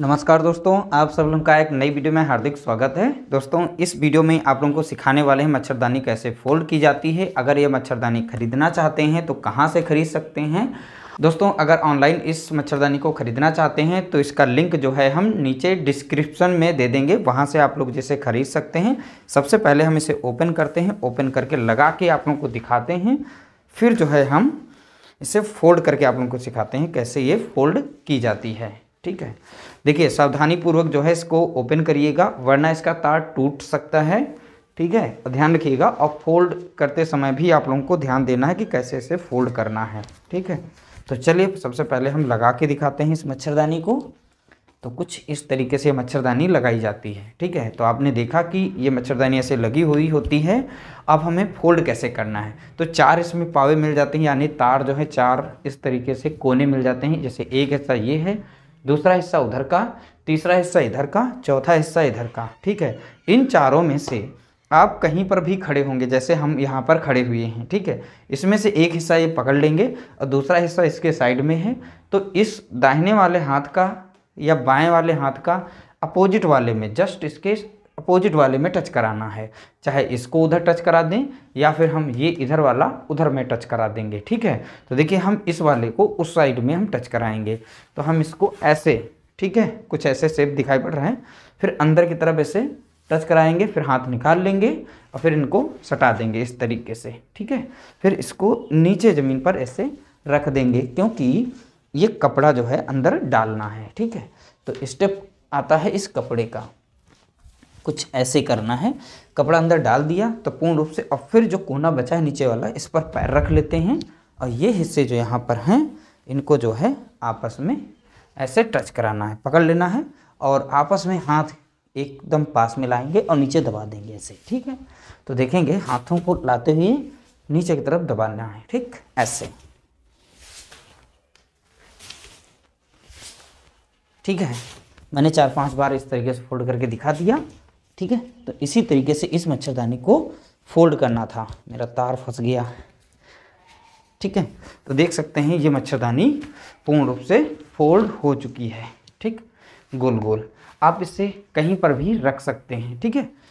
नमस्कार दोस्तों आप सब लोगों का एक नई वीडियो में हार्दिक स्वागत है दोस्तों इस वीडियो में आप लोगों को सिखाने वाले हैं मच्छरदानी कैसे फोल्ड की जाती है अगर ये मच्छरदानी खरीदना चाहते हैं तो कहाँ से खरीद सकते हैं दोस्तों अगर ऑनलाइन इस मच्छरदानी को ख़रीदना चाहते हैं तो इसका लिंक जो है हम नीचे डिस्क्रिप्शन में दे देंगे वहाँ से आप लोग जैसे खरीद सकते हैं सबसे पहले हम इसे ओपन करते हैं ओपन करके लगा के आप लोगों को दिखाते हैं फिर जो है हम इसे फोल्ड करके आप लोगों को सिखाते हैं कैसे ये फोल्ड की जाती है ठीक है देखिए सावधानी पूर्वक जो है इसको ओपन करिएगा वरना इसका तार टूट सकता है ठीक है ध्यान रखिएगा और फोल्ड करते समय भी आप लोगों को ध्यान देना है कि कैसे इसे फोल्ड करना है ठीक है तो चलिए सबसे पहले हम लगा के दिखाते हैं इस मच्छरदानी को तो कुछ इस तरीके से मच्छरदानी लगाई जाती है ठीक है तो आपने देखा कि ये मच्छरदानी ऐसे लगी हुई होती है अब हमें फोल्ड कैसे करना है तो चार इसमें पावे मिल जाते हैं यानी तार जो है चार इस तरीके से कोने मिल जाते हैं जैसे एक ऐसा ये है दूसरा हिस्सा उधर का तीसरा हिस्सा इधर का चौथा हिस्सा इधर का ठीक है इन चारों में से आप कहीं पर भी खड़े होंगे जैसे हम यहाँ पर खड़े हुए हैं ठीक है इसमें से एक हिस्सा ये पकड़ लेंगे और दूसरा हिस्सा इसके साइड में है तो इस दाहिने वाले हाथ का या बाएं वाले हाथ का अपोजिट वाले में जस्ट इसके अपोजिट वाले में टच कराना है चाहे इसको उधर टच करा दें या फिर हम ये इधर वाला उधर में टच करा देंगे ठीक है तो देखिए हम इस वाले को उस साइड में हम टच कराएंगे तो हम इसको ऐसे ठीक है कुछ ऐसे शेप दिखाई पड़ रहे हैं फिर अंदर की तरफ ऐसे टच कराएंगे फिर हाथ निकाल लेंगे और फिर इनको सटा देंगे इस तरीके से ठीक है फिर इसको नीचे ज़मीन पर ऐसे रख देंगे क्योंकि ये कपड़ा जो है अंदर डालना है ठीक है तो स्टेप आता है इस कपड़े का कुछ ऐसे करना है कपड़ा अंदर डाल दिया तो पूर्ण रूप से और फिर जो कोना बचा है नीचे वाला इस पर पैर रख लेते हैं और ये हिस्से जो यहाँ पर हैं इनको जो है आपस में ऐसे टच कराना है पकड़ लेना है और आपस में हाथ एकदम पास में लाएंगे और नीचे दबा देंगे ऐसे ठीक है तो देखेंगे हाथों को लाते हुए नीचे की तरफ दबाना है ठीक ऐसे ठीक है मैंने चार पांच बार इस तरीके से फोल्ड करके दिखा दिया ठीक है तो इसी तरीके से इस मच्छरदानी को फोल्ड करना था मेरा तार फंस गया ठीक है तो देख सकते हैं ये मच्छरदानी पूर्ण रूप से फोल्ड हो चुकी है ठीक गोल गोल आप इसे कहीं पर भी रख सकते हैं ठीक है